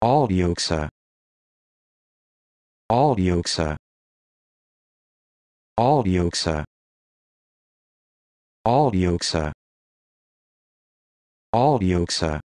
Audioxa Audioxa Audioxa Audioxa Audioxa